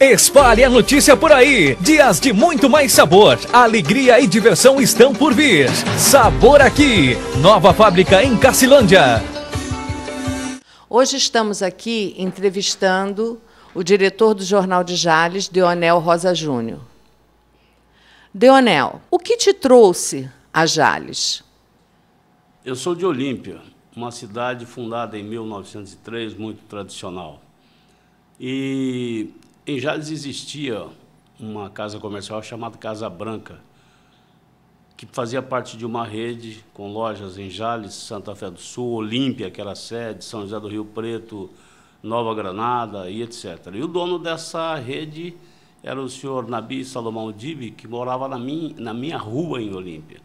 Espalhe a notícia por aí. Dias de muito mais sabor, alegria e diversão estão por vir. Sabor aqui, nova fábrica em Cacilândia. Hoje estamos aqui entrevistando o diretor do Jornal de Jales, Deonel Rosa Júnior. Deonel, o que te trouxe a Jales? Eu sou de Olímpia, uma cidade fundada em 1903, muito tradicional. E em Jales existia uma casa comercial chamada Casa Branca, que fazia parte de uma rede com lojas em Jales, Santa Fé do Sul, Olímpia, que era sede, São José do Rio Preto, Nova Granada e etc. E o dono dessa rede era o senhor Nabi Salomão Dibi, que morava na minha, na minha rua em Olímpia.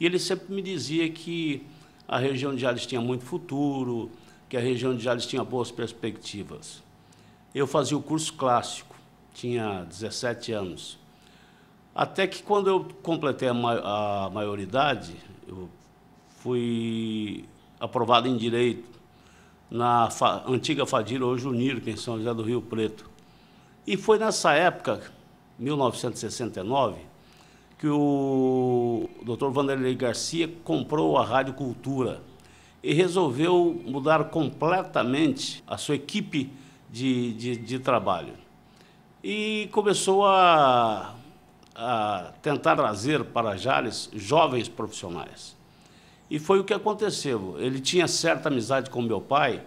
E ele sempre me dizia que a região de Jales tinha muito futuro, que a região de Jales tinha boas perspectivas. Eu fazia o curso clássico, tinha 17 anos. Até que quando eu completei a, ma a maioridade, eu fui aprovado em Direito na fa antiga Fadil, hoje Unir, é em São José do Rio Preto. E foi nessa época, 1969, que o Dr. Vanderlei Garcia comprou a Rádio Cultura e resolveu mudar completamente a sua equipe de, de, de trabalho. E começou a, a tentar trazer para Jales jovens profissionais. E foi o que aconteceu. Ele tinha certa amizade com meu pai,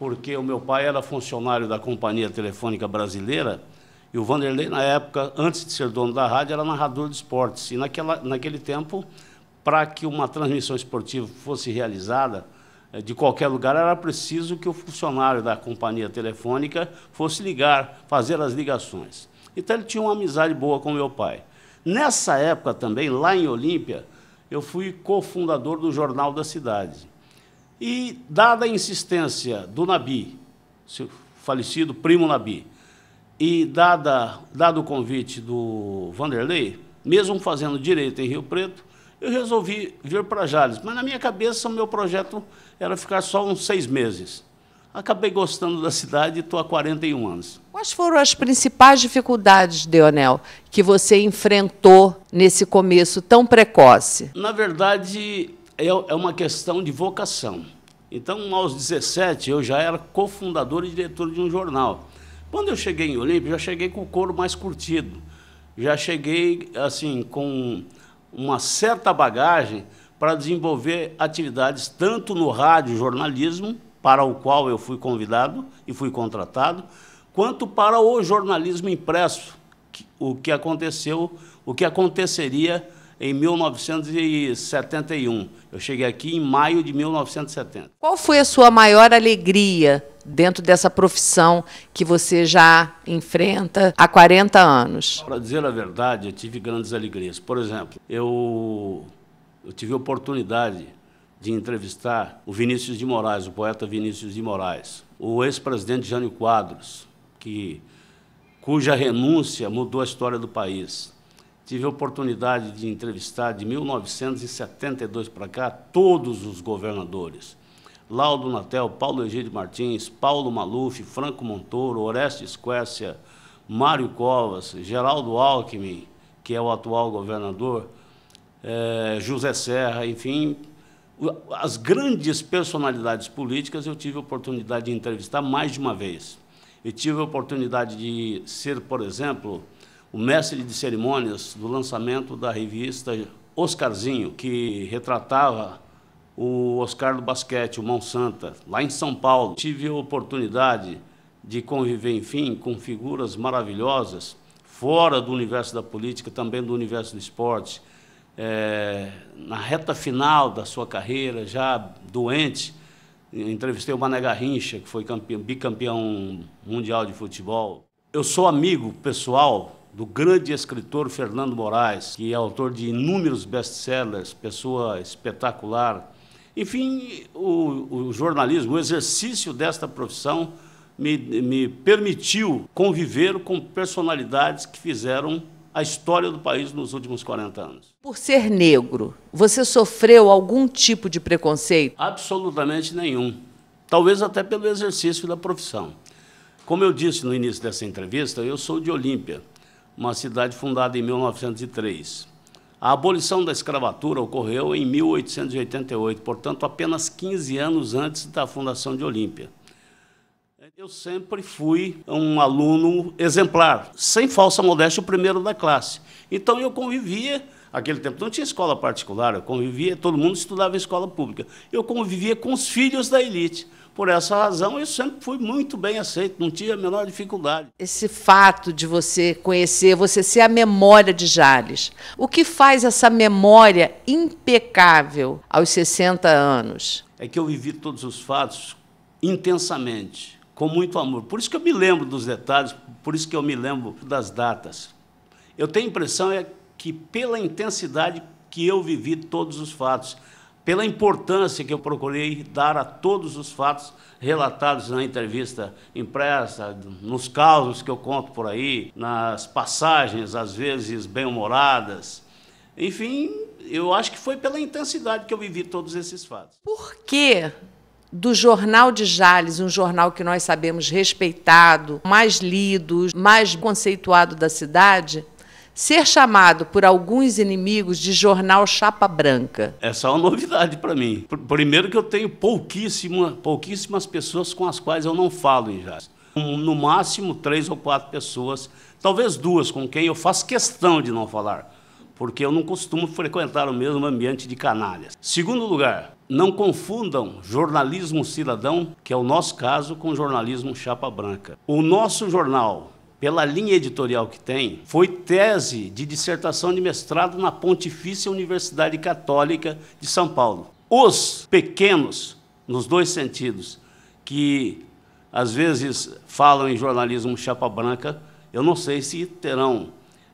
porque o meu pai era funcionário da Companhia Telefônica Brasileira e o Vanderlei, na época, antes de ser dono da rádio, era narrador de esportes. E naquela, naquele tempo, para que uma transmissão esportiva fosse realizada eh, de qualquer lugar, era preciso que o funcionário da companhia telefônica fosse ligar, fazer as ligações. Então ele tinha uma amizade boa com meu pai. Nessa época também, lá em Olímpia, eu fui cofundador do Jornal da Cidade. E, dada a insistência do Nabi, falecido primo Nabi, e dada, dado o convite do Vanderlei, mesmo fazendo direito em Rio Preto, eu resolvi vir para Jales. Mas na minha cabeça, o meu projeto era ficar só uns seis meses. Acabei gostando da cidade e estou há 41 anos. Quais foram as principais dificuldades, Deonel, que você enfrentou nesse começo tão precoce? Na verdade, é, é uma questão de vocação. Então, aos 17, eu já era cofundador e diretor de um jornal. Quando eu cheguei em Olímpia, já cheguei com o couro mais curtido. Já cheguei, assim, com uma certa bagagem para desenvolver atividades tanto no rádio jornalismo, para o qual eu fui convidado e fui contratado, quanto para o jornalismo impresso, o que aconteceu, o que aconteceria em 1971. Eu cheguei aqui em maio de 1970. Qual foi a sua maior alegria dentro dessa profissão que você já enfrenta há 40 anos? Para dizer a verdade, eu tive grandes alegrias. Por exemplo, eu, eu tive a oportunidade de entrevistar o Vinícius de Moraes, o poeta Vinícius de Moraes, o ex-presidente Jânio Quadros, que cuja renúncia mudou a história do país tive a oportunidade de entrevistar de 1972 para cá todos os governadores. Laudo Natel, Paulo Egídio Martins, Paulo Maluf, Franco Montoro, Orestes Quércia, Mário Covas, Geraldo Alckmin, que é o atual governador, é, José Serra, enfim, as grandes personalidades políticas eu tive a oportunidade de entrevistar mais de uma vez. E tive a oportunidade de ser, por exemplo, o mestre de cerimônias do lançamento da revista Oscarzinho, que retratava o Oscar do basquete, o Mão Santa, lá em São Paulo. Tive a oportunidade de conviver, enfim, com figuras maravilhosas, fora do universo da política, também do universo do esporte. É, na reta final da sua carreira, já doente, entrevistei o Mané Garrincha, que foi campeão, bicampeão mundial de futebol. Eu sou amigo pessoal do grande escritor Fernando Moraes, que é autor de inúmeros best-sellers, pessoa espetacular. Enfim, o, o, jornalismo, o exercício desta profissão me, me permitiu conviver com personalidades que fizeram a história do país nos últimos 40 anos. Por ser negro, você sofreu algum tipo de preconceito? Absolutamente nenhum. Talvez até pelo exercício da profissão. Como eu disse no início dessa entrevista, eu sou de Olímpia uma cidade fundada em 1903. A abolição da escravatura ocorreu em 1888, portanto, apenas 15 anos antes da fundação de Olímpia. Eu sempre fui um aluno exemplar, sem falsa modéstia, o primeiro da classe. Então eu convivia Aquele tempo não tinha escola particular, eu convivia, todo mundo estudava em escola pública. Eu convivia com os filhos da elite. Por essa razão, eu sempre fui muito bem aceito, não tinha a menor dificuldade. Esse fato de você conhecer, você ser a memória de Jales, o que faz essa memória impecável aos 60 anos? É que eu vivi todos os fatos intensamente, com muito amor. Por isso que eu me lembro dos detalhes, por isso que eu me lembro das datas. Eu tenho a impressão é que pela intensidade que eu vivi todos os fatos, pela importância que eu procurei dar a todos os fatos relatados na entrevista impressa, nos casos que eu conto por aí, nas passagens, às vezes bem-humoradas. Enfim, eu acho que foi pela intensidade que eu vivi todos esses fatos. Por que do Jornal de Jales, um jornal que nós sabemos respeitado, mais lido, mais conceituado da cidade, Ser chamado por alguns inimigos de jornal chapa branca. Essa é uma novidade para mim. Primeiro que eu tenho pouquíssima, pouquíssimas pessoas com as quais eu não falo em jazz. No máximo três ou quatro pessoas, talvez duas, com quem eu faço questão de não falar, porque eu não costumo frequentar o mesmo ambiente de canalhas. Segundo lugar, não confundam jornalismo cidadão, que é o nosso caso, com jornalismo chapa branca. O nosso jornal pela linha editorial que tem, foi tese de dissertação de mestrado na Pontifícia Universidade Católica de São Paulo. Os pequenos, nos dois sentidos, que às vezes falam em jornalismo chapa branca, eu não sei se terão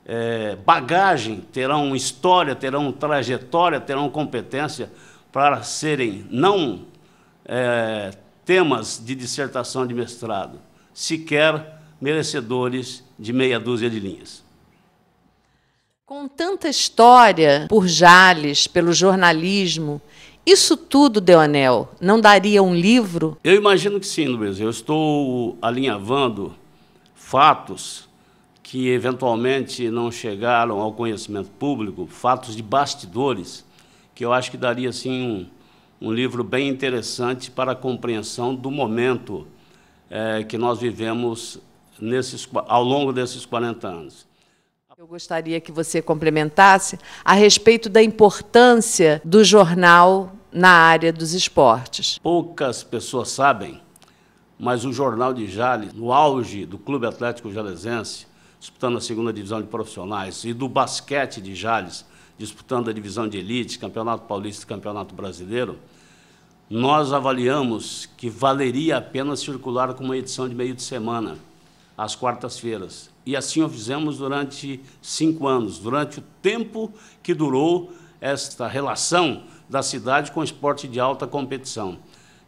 é, bagagem, terão história, terão trajetória, terão competência para serem não é, temas de dissertação de mestrado, sequer merecedores de meia dúzia de linhas. Com tanta história por Jales, pelo jornalismo, isso tudo, Deonel, não daria um livro? Eu imagino que sim, Luiz. Eu estou alinhavando fatos que eventualmente não chegaram ao conhecimento público, fatos de bastidores, que eu acho que daria sim um, um livro bem interessante para a compreensão do momento é, que nós vivemos nesses, ao longo desses 40 anos. Eu gostaria que você complementasse a respeito da importância do jornal na área dos esportes. Poucas pessoas sabem, mas o Jornal de Jales, no auge do Clube Atlético Jalesense, disputando a segunda divisão de profissionais, e do basquete de Jales, disputando a divisão de elite, Campeonato Paulista e Campeonato Brasileiro, nós avaliamos que valeria a pena circular com uma edição de meio de semana às quartas-feiras. E assim o fizemos durante cinco anos, durante o tempo que durou esta relação da cidade com esporte de alta competição.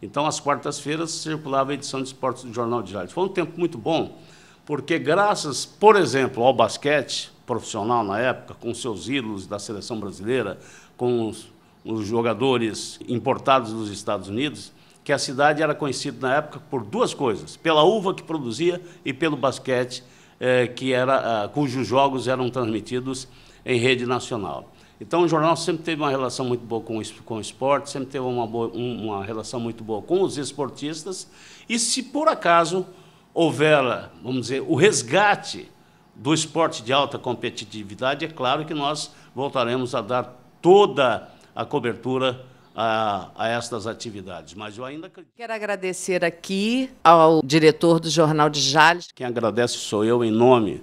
Então, às quartas-feiras, circulava a edição de esportes do Jornal de Jales. Foi um tempo muito bom, porque graças, por exemplo, ao basquete profissional na época, com seus ídolos da seleção brasileira, com os, os jogadores importados dos Estados Unidos, que a cidade era conhecida na época por duas coisas: pela uva que produzia e pelo basquete, eh, que era, ah, cujos jogos eram transmitidos em rede nacional. Então, o jornal sempre teve uma relação muito boa com, com o esporte, sempre teve uma, boa, uma relação muito boa com os esportistas. E se por acaso houver, vamos dizer, o resgate do esporte de alta competitividade, é claro que nós voltaremos a dar toda a cobertura a, a, estas atividades. Mas eu ainda Quero agradecer aqui ao diretor do Jornal de Jales. Quem agradece sou eu, em nome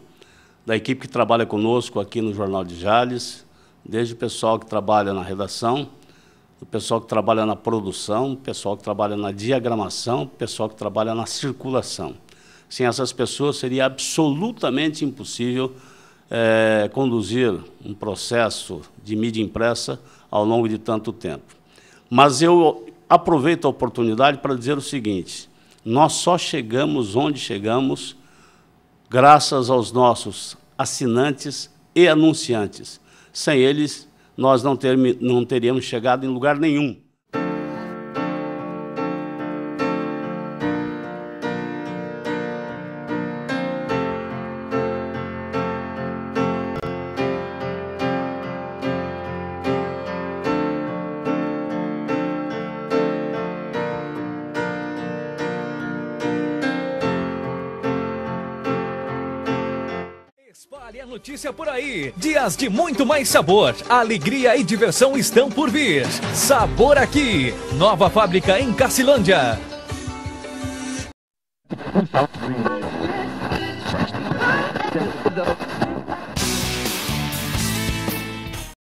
da equipe que trabalha conosco aqui no Jornal de Jales, desde o pessoal que trabalha na redação, o pessoal que trabalha na produção, o pessoal que trabalha na diagramação, o pessoal que trabalha na circulação. Sem essas pessoas seria absolutamente impossível é, conduzir um processo de mídia impressa ao longo de tanto tempo. Mas eu aproveito a oportunidade para dizer o seguinte: nós só chegamos onde chegamos graças aos nossos assinantes e anunciantes. Sem eles, nós não, ter, não teríamos chegado em lugar nenhum. Espalhe a notícia por aí. Dias de muito mais sabor, alegria e diversão estão por vir. Sabor aqui, nova fábrica em Cacilândia.